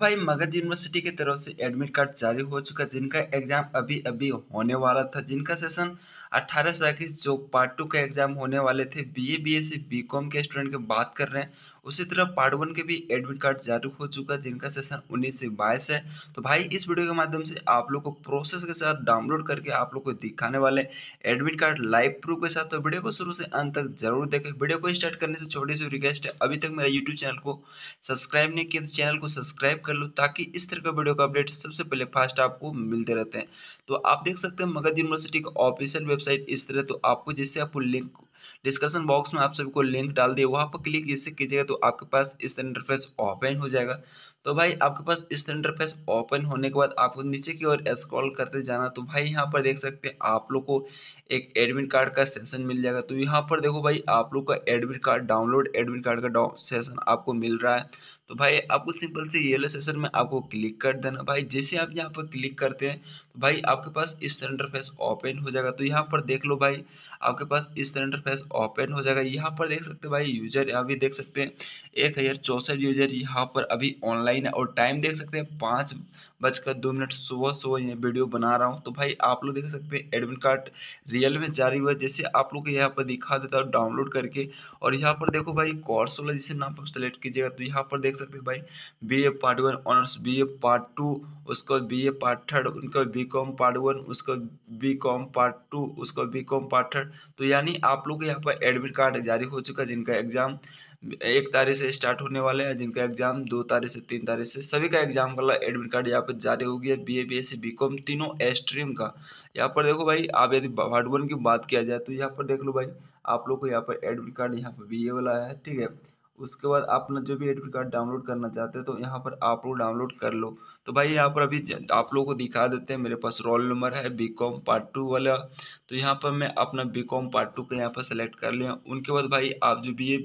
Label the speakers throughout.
Speaker 1: भाई मगध यूनिवर्सिटी की तरफ से एडमिट कार्ड जारी हो चुका जिनका एग्जाम अभी अभी होने वाला था जिनका सेशन 18 से इक्कीस जो पार्ट टू का एग्जाम होने वाले थे बीए बीएससी बीकॉम के स्टूडेंट की बात कर रहे हैं उसी तरह पार्ट वन के भी एडमिट कार्ड जारी हो चुका है जिनका सेशन उन्नीस से बाईस है तो भाई इस वीडियो के माध्यम से आप लोग को प्रोसेस के साथ डाउनलोड करके आप लोग को दिखाने वाले एडमिट कार्ड लाइव प्रूफ के साथ तो वीडियो को शुरू से अंत तक जरूर देखें वीडियो को स्टार्ट करने से छोटी सी रिक्वेस्ट है अभी तक मेरा यूट्यूब चैनल को सब्सक्राइब नहीं किया तो चैनल को सब्सक्राइब कर लो ताकि इस तरह का वीडियो का अपडेट सबसे पहले फास्ट आपको मिलते रहते हैं तो आप देख सकते हैं मगध यूनिवर्सिटी का ऑफिशियल वेबसाइट इस तरह तो आपको जैसे आपको लिंक डिस्क्रिप्शन बॉक्स में आप सभी को लिंक डाल दिया वहाँ पर क्लिक जैसे कीजिएगा तो आपके पास इस इंटरफेस ओपन हो जाएगा तो भाई आपके पास इस इंटरफेस ओपन होने के बाद आपको नीचे की ओर स्क्रॉल करते जाना तो भाई यहाँ पर देख सकते हैं आप लोग को एक एडमिट कार्ड का सेशन मिल जाएगा तो यहाँ पर देखो भाई आप लोग का admit card download admit card का सेशन आपको मिल रहा है तो भाई आपको सिंपल से येलो सेशन में आपको क्लिक कर देना भाई जैसे आप यहाँ पर क्लिक करते हैं तो भाई आपके पास इस इंटरफेस ओपन हो जाएगा तो यहाँ पर देख लो भाई आपके पास इस तरह इंटरफेस ओपन हो जाएगा यहाँ पर देख सकते हैं भाई यूजर अभी देख सकते हैं एक हज़ार चौंसठ यूजर यहाँ पर अभी ऑनलाइन है और टाइम देख सकते हैं पाँच बजकर दो मिनट सुबह सुबह ये वीडियो बना रहा हूँ तो भाई आप लोग देख सकते हैं एडमिट कार्ड रियल में जारी हुआ जैसे आप लोग यहाँ पर दिखा देता हूँ डाउनलोड करके और यहाँ पर देखो भाई कोर्स वाला जिसे नाम पर सेलेक्ट कीजिएगा तो यहाँ पर देख सकते हैं भाई B A part one honours B A part two उसको बी ए पार्ट थर्ड उनका बी कॉम पार्ट वन उसका बी कॉम पार्ट टू उसका बी कॉम पार्ट थर्ड तो यानी आप लोग यहाँ पर एडमिट कार्ड जारी हो चुका है जिनका एग्ज़ाम एक तारीख से स्टार्ट होने वाले हैं जिनका एग्जाम दो तारीख से तीन तारीख से सभी का एग्जाम वाला एडमिट कार्ड यहाँ पर जारी हो गया B A B S C तीनों एस्ट्रीम का यहाँ पर देखो भाई आप यदि वार्ड वन की बात किया जाए तो यहाँ पर देख लो भाई आप लोग को यहाँ पर एडमिट कार्ड यहाँ पर बी वाला है ठीक है उसके बाद अपना जो भी एडमिट कार्ड डाउनलोड करना चाहते हैं तो यहाँ पर आप लोग डाउनलोड कर लो तो भाई यहाँ पर अभी आप लोगों को दिखा देते हैं मेरे पास रोल नंबर है बी कॉम पार्ट टू वाला तो यहाँ पर मैं अपना बी कॉम पार्ट टू का यहाँ पर सेलेक्ट कर लिया उनके बाद भाई आप जो B A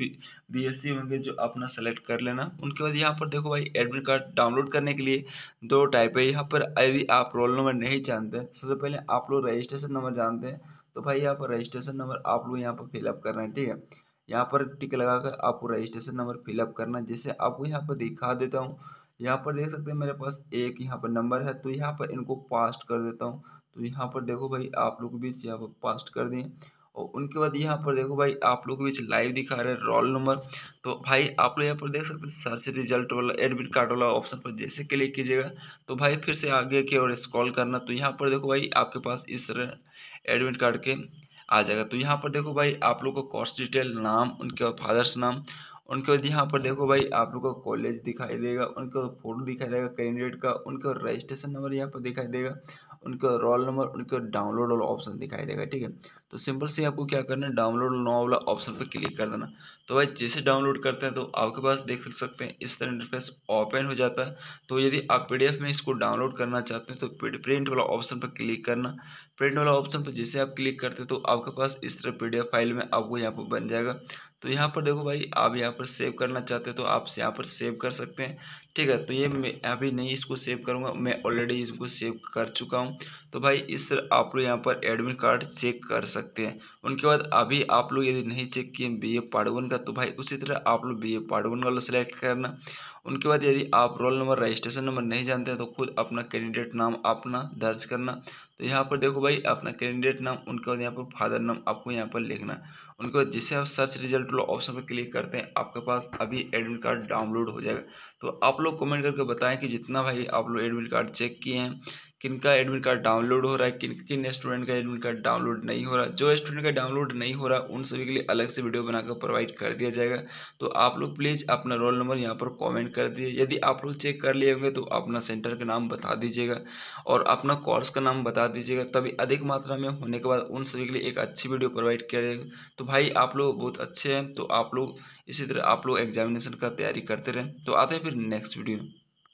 Speaker 1: B S C होंगे जो अपना सेलेक्ट कर लेना उनके बाद यहाँ पर देखो भाई एडमिट कार्ड डाउनलोड करने के लिए दो टाइप है यहाँ पर यदि आप रोल नंबर नहीं जानते सबसे पहले आप लोग रजिस्ट्रेशन नंबर जानते हैं तो भाई यहाँ पर रजिस्ट्रेशन नंबर आप लोग यहाँ पर फिलअप करना है ठीक है यहाँ पर टिक लगाकर आपको रजिस्ट्रेशन नंबर फिलअप करना जैसे आपको यहाँ पर दिखा देता हूँ यहाँ पर देख सकते हैं मेरे पास एक यहाँ पर नंबर है तो यहाँ पर इनको पास्ट कर देता हूँ तो यहाँ पर देखो भाई आप लोग भी यहाँ पर पास्ट कर दिए और उनके बाद यहाँ पर देखो भाई आप लोग बीच लाइव दिखा रहे हैं रोल नंबर तो भाई आप लोग यहाँ पर देख सकते हैं सर्च रिजल्ट वाला एडमिट कार्ड वाला ऑप्शन पर जैसे क्लिक कीजिएगा तो भाई फिर से आगे की ओर स्कॉल करना तो यहाँ पर देखो भाई आपके पास इस एडमिट कार्ड के आ जाएगा तो यहाँ पर देखो भाई आप लोग को कॉस्ट डिटेल नाम उनके फादर्स नाम उनके बाद यहाँ पर देखो भाई आप लोग को कॉलेज दिखाई देगा उनके बाद फोटो दिखाई देगा कैंडिडेट का उनके रजिस्ट्रेशन नंबर यहाँ पर दिखाई देगा उनका रोल नंबर उनका डाउनलोड वाला ऑप्शन दिखाई देगा ठीक है तो सिंपल से आपको क्या करना है डाउनलोड नो वाला ऑप्शन पर क्लिक कर देना तो भाई जैसे डाउनलोड करते हैं तो आपके पास देख सकते हैं इस तरह इंटरफेस ओपन हो जाता है तो यदि आप पीडीएफ में इसको डाउनलोड करना चाहते हैं तो प्रिंट वाला ऑप्शन पर क्लिक करना प्रिंट वाला ऑप्शन पर जैसे आप क्लिक करते तो आपके पास इस तरह पी फाइल में आपको यहाँ पर बन जाएगा तो यहाँ पर देखो भाई आप यहाँ पर सेव करना चाहते हैं तो आप यहाँ पर सेव कर सकते हैं ठीक है तो ये मैं अभी नहीं इसको सेव करूँगा मैं ऑलरेडी इसको सेव कर चुका हूँ तो भाई इस तरह आप लोग यहाँ पर एडमिट कार्ड चेक कर सकते हैं उनके बाद अभी आप लोग यदि नहीं चेक किए बी ए पार्ट वन का तो भाई उसी तरह आप लोग बी ए पार्ट वन वाला सेलेक्ट करना उनके बाद यदि आप रोल नंबर रजिस्ट्रेशन नंबर नहीं जानते हैं तो खुद अपना कैंडिडेट नाम अपना दर्ज करना तो यहाँ पर देखो भाई अपना कैंडिडेट नाम उनके बाद यहाँ पर फादर नाम आपको यहाँ पर लिखना उनके बाद जिसे आप सर्च रिजल्ट वाला ऑप्शन पर क्लिक करते हैं आपके पास अभी एडमिट कार्ड डाउनलोड हो जाएगा तो आप लोग कमेंट करके बताएं कि जितना भाई आप लोग एडमिट कार्ड चेक किए हैं किन का एडमिट कार्ड डाउनलोड हो रहा है किन किन स्टूडेंट का एडमिट कार्ड डाउनलोड नहीं हो रहा जो स्टूडेंट का डाउनलोड नहीं हो रहा उन सभी के लिए अलग से वीडियो बनाकर प्रोवाइड कर दिया जाएगा तो आप लोग प्लीज़ अपना रोल नंबर यहाँ पर कॉमेंट कर दिए यदि आप लोग चेक कर लिए होंगे तो अपना सेंटर का नाम बता दीजिएगा और अपना कोर्स का नाम बता दीजिएगा तभी अधिक मात्रा में होने के बाद उन सभी के लिए एक अच्छी वीडियो प्रोवाइड किया जाएगा तो भाई आप लोग बहुत अच्छे हैं तो आप लोग इसी तरह आप लोग एग्जामिनेशन का तैयारी करते रहें तो आते हैं फिर नेक्स्ट वीडियो